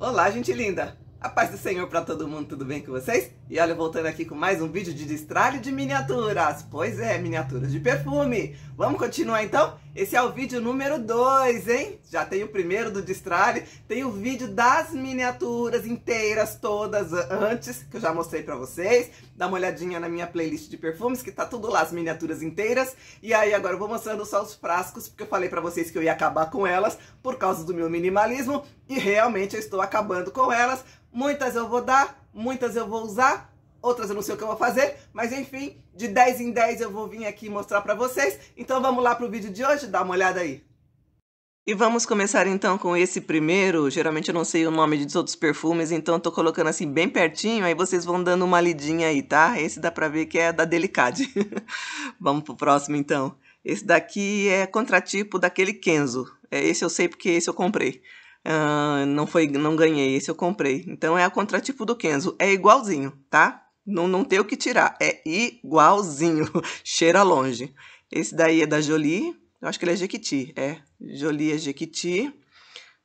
Olá, gente linda! A paz do Senhor para todo mundo, tudo bem com vocês? E olha, voltando aqui com mais um vídeo de destralho de miniaturas. Pois é, miniaturas de perfume. Vamos continuar então? Esse é o vídeo número 2, hein? Já tem o primeiro do Destrave, tem o vídeo das miniaturas inteiras, todas antes, que eu já mostrei pra vocês. Dá uma olhadinha na minha playlist de perfumes, que tá tudo lá, as miniaturas inteiras. E aí agora eu vou mostrando só os frascos, porque eu falei pra vocês que eu ia acabar com elas por causa do meu minimalismo. E realmente eu estou acabando com elas. Muitas eu vou dar, muitas eu vou usar, outras eu não sei o que eu vou fazer, mas enfim, de 10 em 10 eu vou vir aqui mostrar pra vocês. Então vamos lá pro vídeo de hoje, dá uma olhada aí. E vamos começar então com esse primeiro, geralmente eu não sei o nome dos outros perfumes, então eu tô colocando assim bem pertinho, aí vocês vão dando uma lidinha aí, tá? Esse dá pra ver que é da Delicade. vamos pro próximo então. Esse daqui é contratipo daquele Kenzo. É, esse eu sei porque esse eu comprei. Uh, não foi, não ganhei, esse eu comprei. Então é o contratipo do Kenzo. É igualzinho, tá? Não, não tem o que tirar. É igualzinho. Cheira longe. Esse daí é da Jolie. Eu acho que ele é Jequiti. É. Jolie é Jequiti.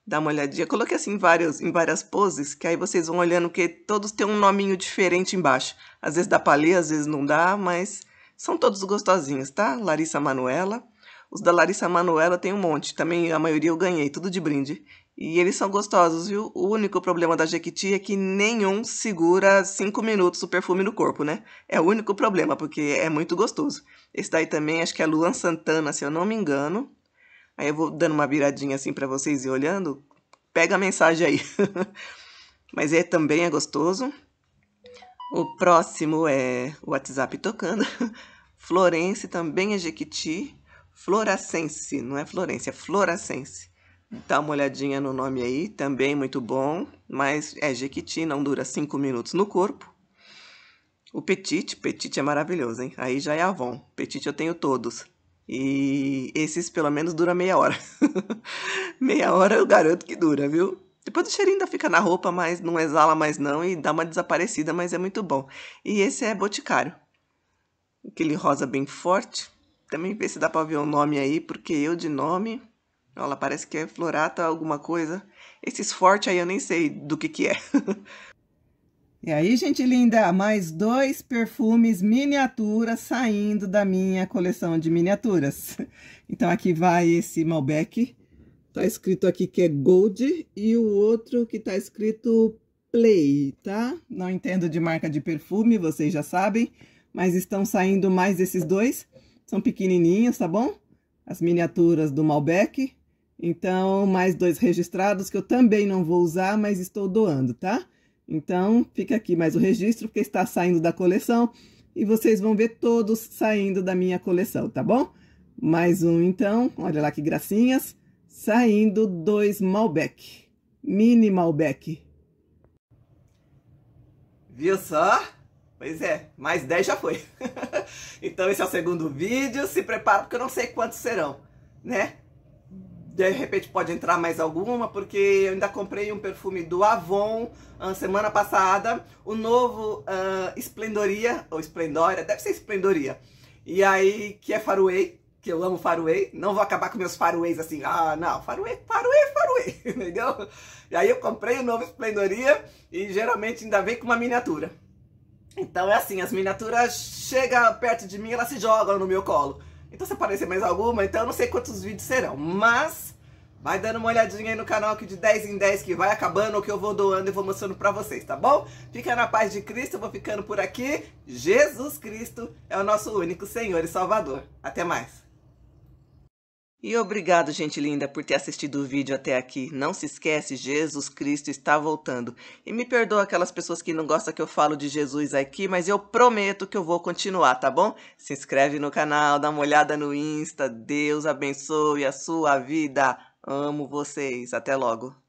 Dá uma olhadinha. coloquei assim em, vários, em várias poses, que aí vocês vão olhando, que todos têm um nominho diferente embaixo. Às vezes dá pra ler, às vezes não dá, mas são todos gostosinhos, tá? Larissa Manuela. Os da Larissa Manuela tem um monte. Também a maioria eu ganhei, tudo de brinde. E eles são gostosos, viu? O único problema da Jequiti é que nenhum segura 5 minutos o perfume no corpo, né? É o único problema, porque é muito gostoso. Esse daí também, acho que é Luan Santana, se eu não me engano. Aí eu vou dando uma viradinha assim para vocês e olhando. Pega a mensagem aí. Mas é também é gostoso. O próximo é o WhatsApp tocando. Florence também é Jequiti. Floracense, não é Florência, é Floracense. Dá uma olhadinha no nome aí, também muito bom, mas é Jequiti, não dura 5 minutos no corpo. O Petit, Petit é maravilhoso, hein? Aí já é Avon. Petit eu tenho todos. E esses pelo menos dura meia hora. meia hora eu garanto que dura, viu? Depois o cheirinho ainda fica na roupa, mas não exala mais não e dá uma desaparecida, mas é muito bom. E esse é Boticário. Aquele rosa bem forte. Também vê se dá pra ver o nome aí, porque eu de nome ela parece que é florata alguma coisa. Esses forte aí eu nem sei do que que é. e aí, gente linda, mais dois perfumes miniaturas saindo da minha coleção de miniaturas. Então aqui vai esse Malbec. Tá escrito aqui que é Gold e o outro que tá escrito Play, tá? Não entendo de marca de perfume, vocês já sabem, mas estão saindo mais desses dois. São pequenininhos, tá bom? As miniaturas do Malbec então, mais dois registrados que eu também não vou usar, mas estou doando, tá? Então, fica aqui mais o registro, porque está saindo da coleção e vocês vão ver todos saindo da minha coleção, tá bom? Mais um, então, olha lá que gracinhas, saindo dois Malbec, mini Malbec. Viu só? Pois é, mais 10 já foi. então esse é o segundo vídeo, se prepara porque eu não sei quantos serão, né? de repente pode entrar mais alguma, porque eu ainda comprei um perfume do Avon ah, semana passada, o novo uh, Esplendoria, ou Esplendória, deve ser Esplendoria, e aí que é Faruei, que eu amo Faruei, não vou acabar com meus Farueis assim, ah, não, Faruei, Faruei, Faruei, entendeu? E aí eu comprei o novo Esplendoria e geralmente ainda vem com uma miniatura. Então é assim, as miniaturas chegam perto de mim, elas se jogam no meu colo. Então se aparecer mais alguma, então eu não sei quantos vídeos serão, mas vai dando uma olhadinha aí no canal que de 10 em 10 que vai acabando, que eu vou doando e vou mostrando pra vocês, tá bom? Fica na paz de Cristo, eu vou ficando por aqui. Jesus Cristo é o nosso único Senhor e Salvador. Até mais! E obrigado, gente linda, por ter assistido o vídeo até aqui. Não se esquece, Jesus Cristo está voltando. E me perdoa aquelas pessoas que não gostam que eu falo de Jesus aqui, mas eu prometo que eu vou continuar, tá bom? Se inscreve no canal, dá uma olhada no Insta. Deus abençoe a sua vida. Amo vocês. Até logo.